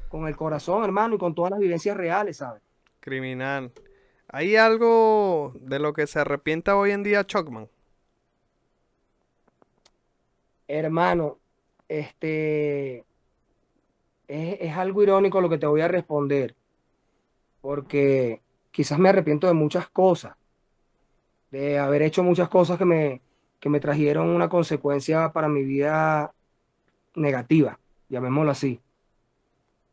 con el corazón, hermano, y con todas las vivencias reales, ¿sabes? Criminal. ¿Hay algo de lo que se arrepienta hoy en día Chuckman? Hermano, este es, es, algo irónico lo que te voy a responder, porque quizás me arrepiento de muchas cosas, de haber hecho muchas cosas que me, que me trajeron una consecuencia para mi vida negativa, llamémoslo así.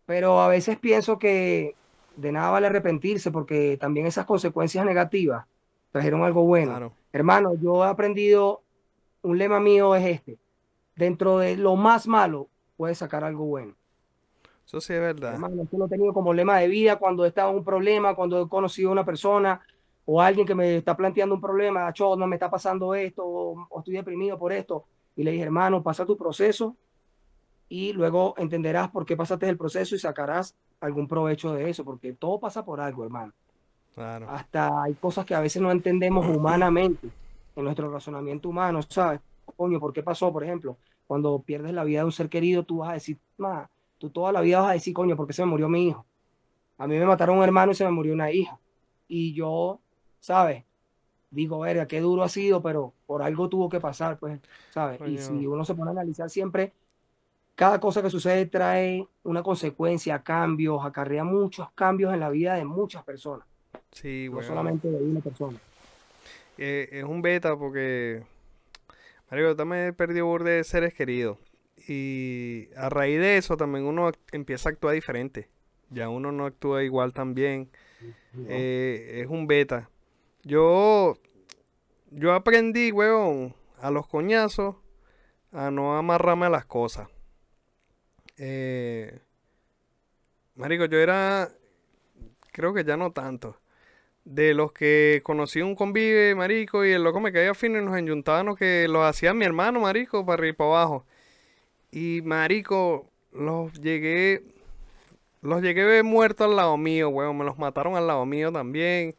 Pero a veces pienso que de nada vale arrepentirse porque también esas consecuencias negativas trajeron algo bueno. Hermano, yo he aprendido, un lema mío es este, dentro de lo más malo puedes sacar algo bueno. Eso sí es verdad. Hermano, yo lo he tenido como lema de vida cuando estaba en un problema, cuando he conocido a una persona o alguien que me está planteando un problema, yo no me está pasando esto, o estoy deprimido por esto. Y le dije, hermano, pasa tu proceso, y luego entenderás por qué pasaste el proceso y sacarás algún provecho de eso, porque todo pasa por algo, hermano. Claro. Hasta hay cosas que a veces no entendemos humanamente, en nuestro razonamiento humano, ¿sabes? Coño, ¿por qué pasó? Por ejemplo, cuando pierdes la vida de un ser querido, tú vas a decir, más tú toda la vida vas a decir, coño, ¿por qué se me murió mi hijo? A mí me mataron un hermano y se me murió una hija. Y yo, ¿sabes? Digo, verga, qué duro ha sido, pero por algo tuvo que pasar, pues, ¿sabes? Y si uno se pone a analizar siempre cada cosa que sucede trae una consecuencia, cambios, acarrea muchos cambios en la vida de muchas personas. Sí, bueno. No solamente de una persona. Eh, es un beta porque, Mario, también he perdido borde de seres queridos. Y a raíz de eso también uno empieza a actuar diferente. Ya uno no actúa igual también. Eh, es un beta. Yo, yo aprendí, weón, a los coñazos, a no amarrarme a las cosas. Eh, marico, yo era, creo que ya no tanto, de los que conocí un convive, marico, y el loco me caía fino y nos lo que los hacía mi hermano, marico, para arriba y para abajo. Y, marico, los llegué, los llegué muertos al lado mío, weón, me los mataron al lado mío también.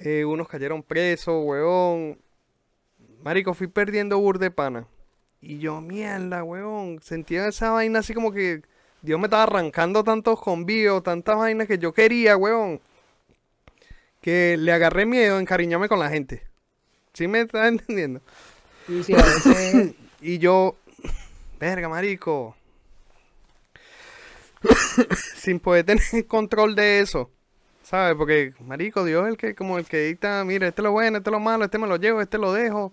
Eh, unos cayeron presos, weón. Marico, fui perdiendo burde pana. Y yo, mierda, weón. Sentía esa vaina así como que Dios me estaba arrancando tantos convíos, tantas vainas que yo quería, weón. Que le agarré miedo encariñarme con la gente. ¿Sí me estás entendiendo? y yo, verga, marico. Sin poder tener control de eso. ¿Sabes? Porque, marico, Dios es el que, como el que dicta, mira, este es lo bueno, este es lo malo, este me lo llevo, este lo dejo.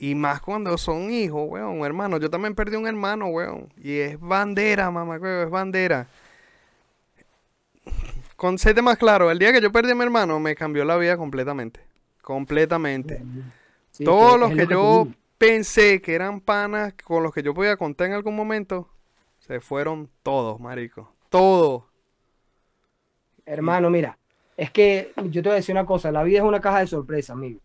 Y más cuando son hijos, weón, hermano. Yo también perdí un hermano, weón. Y es bandera, mamá, weón, es bandera. Con sete más claro, el día que yo perdí a mi hermano me cambió la vida completamente. Completamente. Todos los que, yo pensé que eran panas con los que yo podía contar en algún momento, se fueron todos, marico. Todos. Hermano, mira, es que yo te voy a decir una cosa, la vida es una caja de sorpresas, amigo.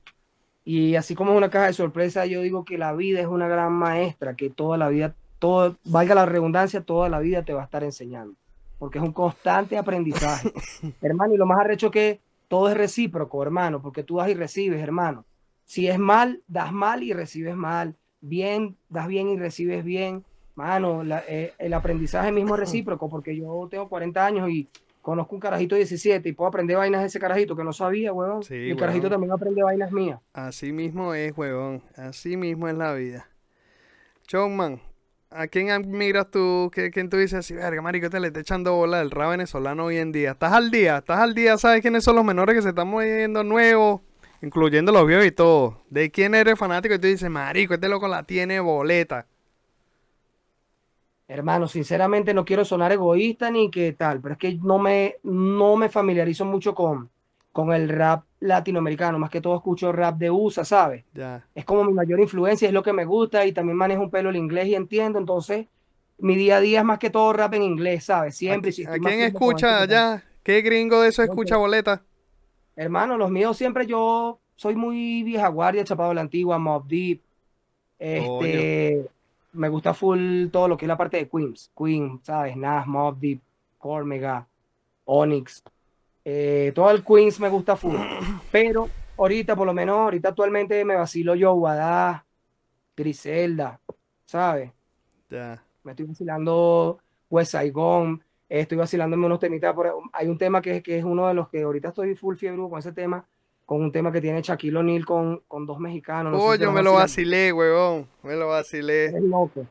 Y así como es una caja de sorpresa, yo digo que la vida es una gran maestra, que toda la vida, todo, valga la redundancia, toda la vida te va a estar enseñando, porque es un constante aprendizaje. hermano, y lo más arrecho que todo es recíproco, hermano, porque tú das y recibes, hermano. Si es mal, das mal y recibes mal. Bien, das bien y recibes bien. Mano, eh, el aprendizaje mismo es recíproco, porque yo tengo 40 años y conozco un carajito 17 y puedo aprender vainas de ese carajito que no sabía, huevón. Y el carajito también aprende vainas mías. Así mismo es, huevón. Así mismo es la vida. man. ¿a quién admiras tú? ¿Quién tú dices así, verga, marico, te este le está echando bola del rap venezolano hoy en día? ¿Estás al día? ¿Estás al día? ¿Sabes quiénes son los menores que se están moviendo nuevos? Incluyendo los viejos y todo. ¿De quién eres fanático? Y tú dices, marico, este loco la tiene boleta. Hermano, sinceramente no quiero sonar egoísta ni que tal, pero es que no me, no me familiarizo mucho con, con el rap latinoamericano, más que todo escucho rap de USA, ¿sabes? Es como mi mayor influencia, es lo que me gusta y también manejo un pelo el inglés y entiendo, entonces mi día a día es más que todo rap en inglés, ¿sabes? Siempre. si quién este escucha allá? ¿Qué gringo de eso escucha boleta? Hermano, los míos siempre yo soy muy vieja guardia, chapado de la antigua, Mob Deep, este me gusta full todo lo que es la parte de Queens. queens ¿sabes? Nas, Mob Deep, Cormega, Onyx. Eh, todo el Queens me gusta full. Pero ahorita, por lo menos, ahorita actualmente me vacilo yo, Wada, Griselda, ¿sabes? Me estoy vacilando West Saigon, estoy vacilándome unos temitas. hay un tema que, que es uno de los que ahorita estoy full fiebre con ese tema, un tema que tiene Shaquille O'Neal con, con dos mexicanos. yo me lo vacilé, huevón. Me lo vacilé. Es loco.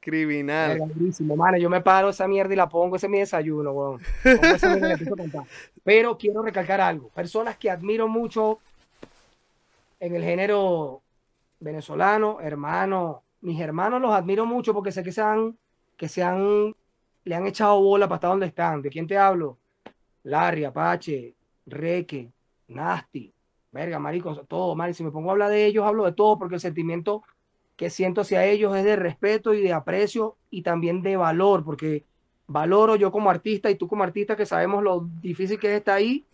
Criminal. yo me paro esa mierda y la pongo, ese es mi desayuno, weón. Pero quiero recalcar algo. Personas que admiro mucho en el género venezolano, hermano. Mis hermanos los admiro mucho porque sé que se han, que se han, le han echado bola para estar donde están. ¿De quién te hablo? Larry, Apache, Reque, Nasty, verga, marico, todo, mal. Si me pongo a hablar de ellos, hablo de todo, porque el sentimiento que siento hacia ellos es de respeto y de aprecio y también de valor, porque valoro yo como artista y tú como artista que sabemos lo difícil que es estar ahí.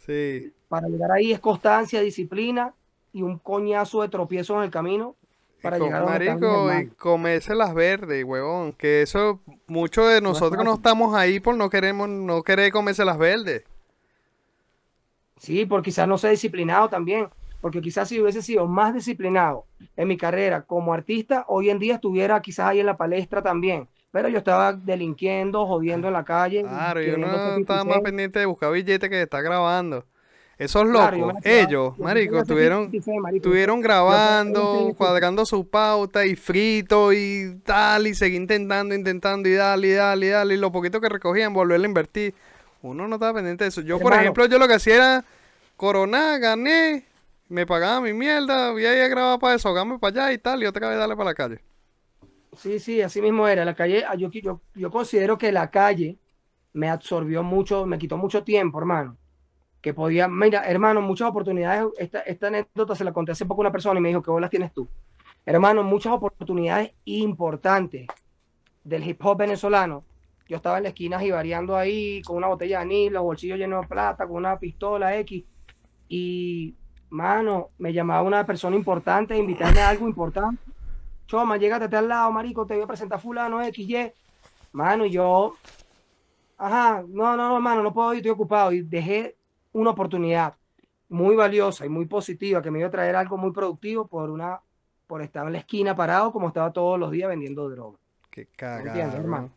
Para llegar ahí es constancia, disciplina y un coñazo de tropiezos en el camino para llegar a marico, y comerse las verdes, huevón. Que eso, muchos de nosotros no, no estamos ahí por no queremos, no querer comerse las verdes. Sí, porque quizás no sea disciplinado también, porque quizás si hubiese sido más disciplinado en mi carrera como artista, hoy en día estuviera quizás ahí en la palestra también. Pero yo estaba delinquiendo, jodiendo en la calle. Claro, yo no estaba más pendiente de buscar billete que de estar grabando. Esos locos, ellos, marico, estuvieron, grabando, cuadrando su pauta y frito y tal, y seguí intentando, intentando y dale, y dale, y dale, y lo poquito que recogían, volverlo a invertir. Uno no estaba pendiente de eso. Yo, por ejemplo, yo lo que hacía era coronar, gané, me pagaba mi mierda, voy a ir a grabar para eso, para allá y tal, y otra de darle para la calle. Sí, sí, así mismo era. La calle, ah, yo, yo, yo considero que la calle me absorbió mucho, me quitó mucho tiempo, hermano. Que podía, mira, hermano, muchas oportunidades. Esta, esta anécdota se la conté hace poco a una persona y me dijo, ¿qué bolas tienes tú? Hermano, muchas oportunidades importantes del hip hop venezolano yo estaba en la esquina y variando ahí con una botella de anís, los bolsillos llenos de plata, con una pistola X. Y, mano, me llamaba una persona importante, invitarme a algo importante. Choma, llégate al lado, marico, te voy a presentar fulano XY. Mano, y yo, ajá, no, no, no, mano, no puedo ir, estoy ocupado. Y dejé una oportunidad muy valiosa y muy positiva que me iba a traer algo muy productivo por una por estar en la esquina parado como estaba todos los días vendiendo droga. Qué cagada. hermano?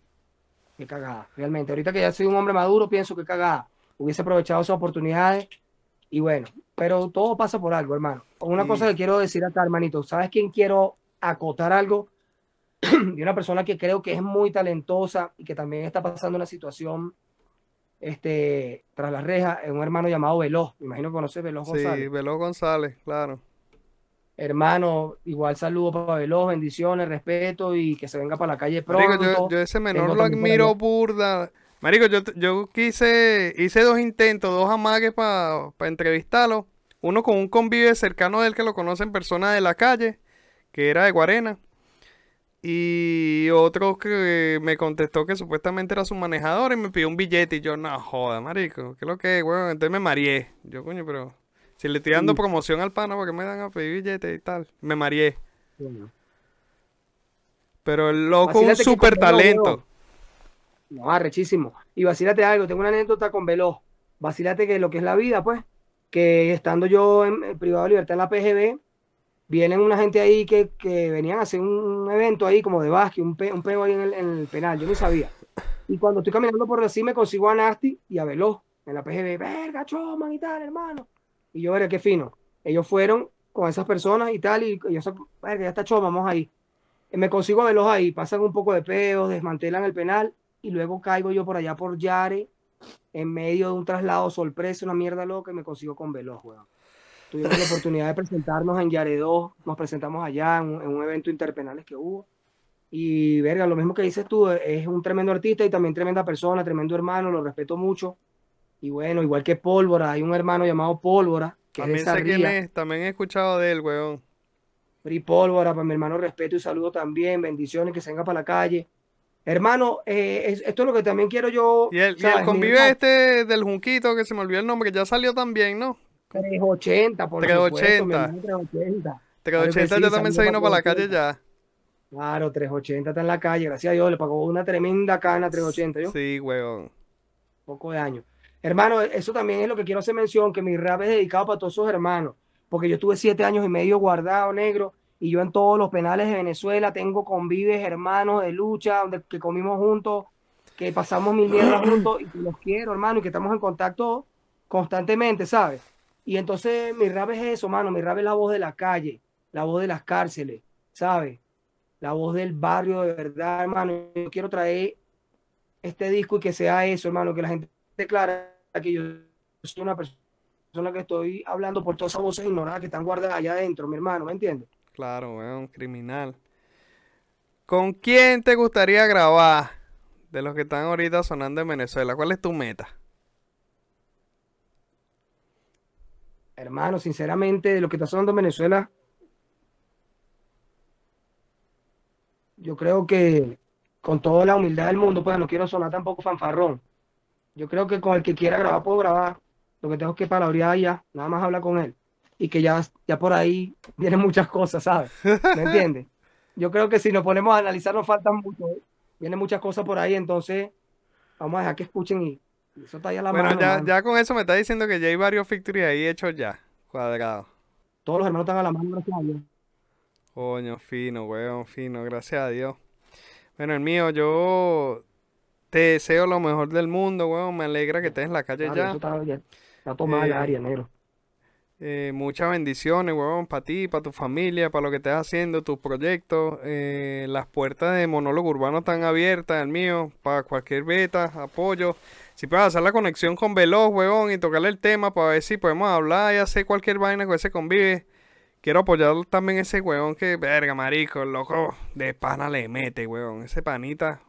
Qué cagada, realmente. Ahorita que ya soy un hombre maduro, pienso que cagada. Hubiese aprovechado esas oportunidades. Y bueno, pero todo pasa por algo, hermano. Una cosa mm. que quiero decir acá, hermanito. ¿Sabes quién quiero acotar algo? de una persona que creo que es muy talentosa y que también está pasando una situación este, tras las rejas, un hermano llamado Veloz. Me imagino que conoces Veloz González. Sí, Veloz González, claro hermano, igual saludo para Veloz, bendiciones, respeto y que se venga para la calle pronto. yo, ese menor lo admiro burda. Marico, yo, yo quise, hice dos intentos, dos amagues para entrevistarlo. Uno con un convive cercano de él que lo conocen persona de la calle, que era de Guarena. Y otro que me contestó que supuestamente era su manejador y me pidió un billete. Y yo, no joda, marico, ¿qué es lo que es, Entonces me mareé. Yo, coño, pero si le estoy dando promoción al pana porque me dan a pedir billetes y tal. Me mareé. Pero el loco un super talento. No, arrechísimo. Y vacílate algo, tengo una anécdota con Veloz. Vacílate que lo que es la vida, pues, que estando yo en el privado de libertad en la PGB, vienen una gente ahí que, venían a hacer un evento ahí como de básquet, un, pego ahí en el, penal, yo no sabía. Y cuando estoy caminando por así me consigo a Nasty y a Veloz en la PGB, verga, choman y tal, hermano. Y yo, veré qué fino. Ellos fueron con esas personas y tal, y yo, verga, ya está chomo, vamos ahí. Eh, me consigo veloz ahí, pasan un poco de peos, desmantelan el penal, y luego caigo yo por allá por Yare, en medio de un traslado sorpresa, una mierda loca, y me consigo con Veloz, weón. Tuvimos la oportunidad de presentarnos en Yare 2, nos presentamos allá en un, en un evento interpenales que hubo. Y verga, lo mismo que dices tú, es un tremendo artista y también tremenda persona, tremendo hermano, lo respeto mucho. Y bueno, igual que Pólvora, hay un hermano llamado Pólvora. Que también sé quién es, también he escuchado de él, weón. Y Pólvora, para pues, mi hermano respeto y saludo también, bendiciones, que se venga para la calle. Hermano, eh, esto es lo que también quiero yo. Y el, convive este del Junquito, que se me olvidó el nombre, que ya salió también, ¿no? 380, por 380. Supuesto, 380. 380 ya también se vino para la calle ya. Claro, 380 está en la calle, gracias a Dios, le pagó una tremenda cana 380, ¿yo? Sí, weón. Poco de año. Hermano, eso también es lo que quiero hacer mención, que mi rap es dedicado para todos esos hermanos, porque yo estuve siete años y medio guardado negro y yo en todos los penales de Venezuela tengo convives, hermanos de lucha, donde, que comimos juntos, que pasamos mil mierdas juntos y que los quiero, hermano, y que estamos en contacto constantemente, ¿sabes? Y entonces mi rap es eso, hermano, mi rap es la voz de la calle, la voz de las cárceles, ¿sabes? La voz del barrio de verdad, hermano. Yo quiero traer este disco y que sea eso, hermano, que la gente declara que yo soy una persona que estoy hablando por todas esas voces ignoradas que están guardadas allá adentro, mi hermano, ¿me entiendes? Claro, es un criminal. ¿Con quién te gustaría grabar de los que están ahorita sonando en Venezuela? ¿Cuál es tu meta? Hermano, sinceramente, de lo que está sonando en Venezuela, yo creo que con toda la humildad del mundo, pues no quiero sonar tampoco fanfarrón, yo creo que con el que quiera grabar, puedo grabar. Lo que tengo es que palabrear ya, nada más habla con él. Y que ya, ya por ahí vienen muchas cosas, ¿sabes? ¿Me entiendes? Yo creo que si nos ponemos a analizar nos faltan mucho. ¿eh? Vienen muchas cosas por ahí, entonces vamos a dejar que escuchen y, eso está ya la mano, ya, ya con eso me está diciendo que ya hay varios victories ahí hechos ya, cuadrados. Todos los hermanos están a la mano, gracias a Dios. Coño, fino, weón, fino, gracias a Dios. Bueno, el mío, yo te deseo lo mejor del mundo, weón. Me alegra que estés en la calle ya. Está, ya. Eh, negro. Eh, muchas bendiciones, weón, para ti, para tu familia, para lo que estés haciendo, tus proyectos. Eh, las puertas de monólogo urbano están abiertas, el mío, para cualquier beta, apoyo. Si puedes hacer la conexión con Veloz, weón, y tocarle el tema para ver si podemos hablar y hacer cualquier vaina con ese convive. Quiero apoyar también ese weón que, verga, marico, el loco de pana le mete, weón. Ese panita,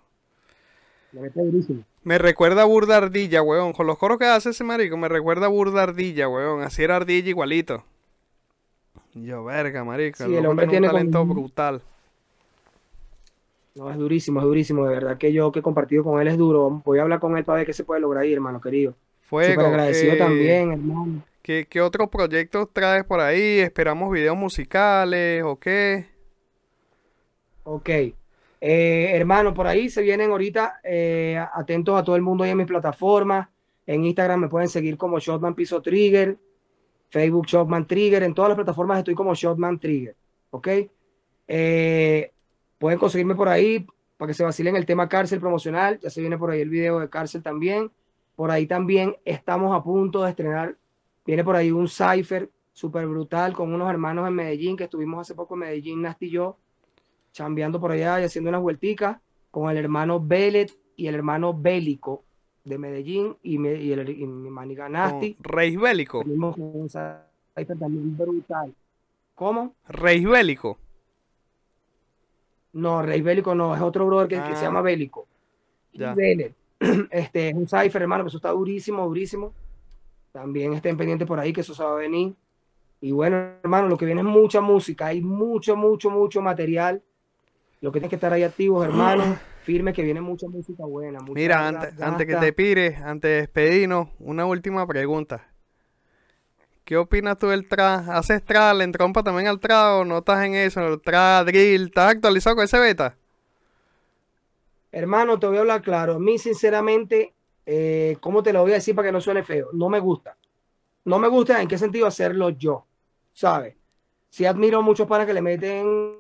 me recuerda a Burda Ardilla, weón. Con los coros que hace ese marico, me recuerda a Burda Ardilla, weón. Así era Ardilla igualito. Yo, verga, marico. Sí, el, hombre tiene un talento brutal. No, es durísimo, es durísimo. De verdad que yo que he compartido con él es duro. Voy a hablar con él para ver qué se puede lograr ahí, hermano querido. fue agradecido eh, también, hermano. ¿Qué, ¿Qué, otros proyectos traes por ahí? ¿Esperamos videos musicales o qué? Ok. Eh, hermano, por ahí se vienen ahorita eh, atentos a todo el mundo y en mis plataformas. En Instagram me pueden seguir como Shotman Piso Trigger, Facebook Shotman Trigger. En todas las plataformas estoy como Shotman Trigger. ¿Ok? Eh, pueden conseguirme por ahí para que se vacilen el tema cárcel promocional. Ya se viene por ahí el video de cárcel también. Por ahí también estamos a punto de estrenar. Viene por ahí un cipher súper brutal con unos hermanos en Medellín que estuvimos hace poco en Medellín, Nasty y yo chambeando por allá y haciendo unas vuelticas con el hermano Vélez y el hermano Bélico de Medellín y, me, y el Reis Bélico. ¿Cómo? Reis Bélico. No, Rey Bélico no, es otro brother que, se ah. llama Bélico. Vélez. Este es un cipher, hermano, que eso está durísimo, durísimo. También estén pendientes por ahí que eso se va a venir. Y bueno, hermano, lo que viene es mucha música, hay mucho, mucho, mucho material lo que tiene que estar ahí activos, hermano, firme, que viene mucha música buena. Mira, antes, antes, que te pires, antes de despedirnos, una última pregunta. ¿Qué opinas tú del tra? ¿Haces tra? ¿Le trompa también al tra o no estás en eso? ¿El tra, drill? ¿Estás actualizado con ese beta? Hermano, te voy a hablar claro. A mí, sinceramente, eh, ¿cómo te lo voy a decir para que no suene feo? No me gusta. No me gusta en qué sentido hacerlo yo, ¿sabes? Sí admiro mucho para que le meten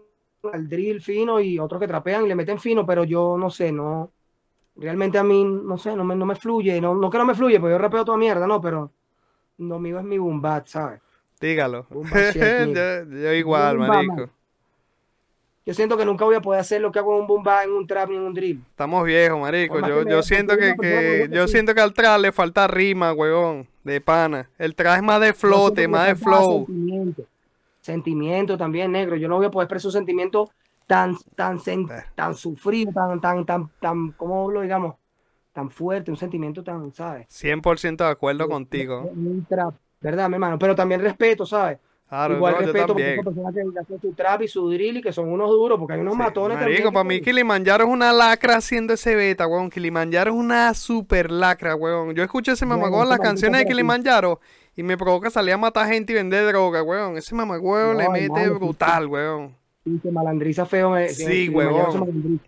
al drill fino y otros que trapean y le meten fino, pero yo no sé, no. Realmente a mí, no sé, no me, no me fluye. No, no que no me fluye, pero pues yo rapeo toda mierda, no, pero Lo mío es mi boom ¿sabes? Dígalo. yo, igual, marico. yo siento que nunca voy a poder hacer lo que hago en un boom en un trap ni en un drill. Estamos viejos, marico. Pues, yo, yo siento que, que yo siento que al trap le falta rima, huevón, de pana. El trap es más de flote, más de flow sentimiento también, negro. Yo no voy a poder expresar un sentimiento tan, tan, eh. tan sufrido, tan, tan, tan, tan, ¿cómo lo digamos? Tan fuerte, un sentimiento tan, ¿sabes? 100% de acuerdo contigo. ¿verdad, mi hermano? Pero también respeto, ¿sabes? Igual respeto porque personas que hacen su trap y su drill y que son unos duros, porque hay unos matones marico, para mí Kilimanjaro es una lacra haciendo ese beta, weón. Kilimanjaro es una super lacra, weón. Yo escuché ese mamagón, las canciones de Kilimanjaro y me provoca salir a matar gente y vender droga, weón. Ese mamagüeo le mete brutal, weón. Y se malandriza feo. Me, sí, weón.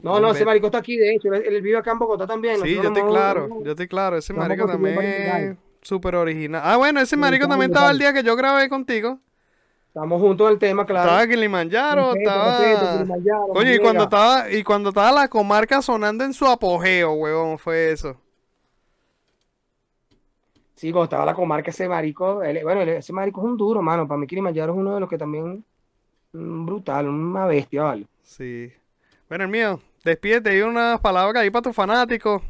No, no, ese marico está aquí, de hecho. Él, vive acá en Bogotá también. Sí, yo estoy claro, yo estoy claro. Ese marico también súper original. Ah, bueno, ese marico también estaba el día que yo grabé contigo. Estamos juntos el tema, claro. Estaba Kilimanjaro, estaba... Oye, y cuando estaba, y cuando estaba la comarca sonando en su apogeo, weón, fue eso. Sí, estaba la comarca, ese marico, bueno, ese marico es un duro, mano. Para mí Kilimanjaro es uno de los que también mm, brutal, una bestia, ¿vale? Sí. Bueno, el mío, despídete y unas palabras ahí para tu fanático.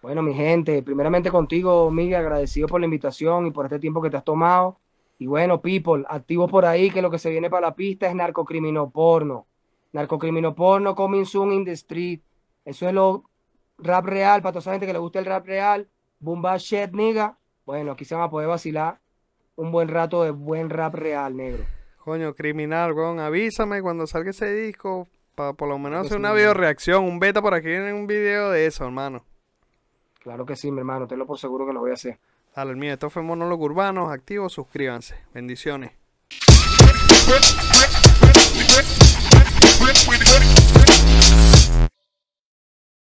Bueno, mi gente, primeramente contigo, Miguel, agradecido por la invitación y por este tiempo que te has tomado. Y bueno, people, activo por ahí que lo que se viene para la pista es narcocriminoporno narcocriminoporno coming soon in the street. Eso es lo rap real, para toda esa gente que le gusta el rap real Bumba Shit Nigga. Bueno, aquí se van a poder vacilar un buen rato de buen rap real, negro. Coño, criminal, weón. Avísame cuando salga ese disco. Para por lo menos hacer una video un beta por aquí en un video de eso, hermano. Claro que sí, mi hermano. Tenlo por seguro que lo voy a hacer. Dale, mío. Esto fue Monólogo Urbanos. Activos, suscríbanse. Bendiciones.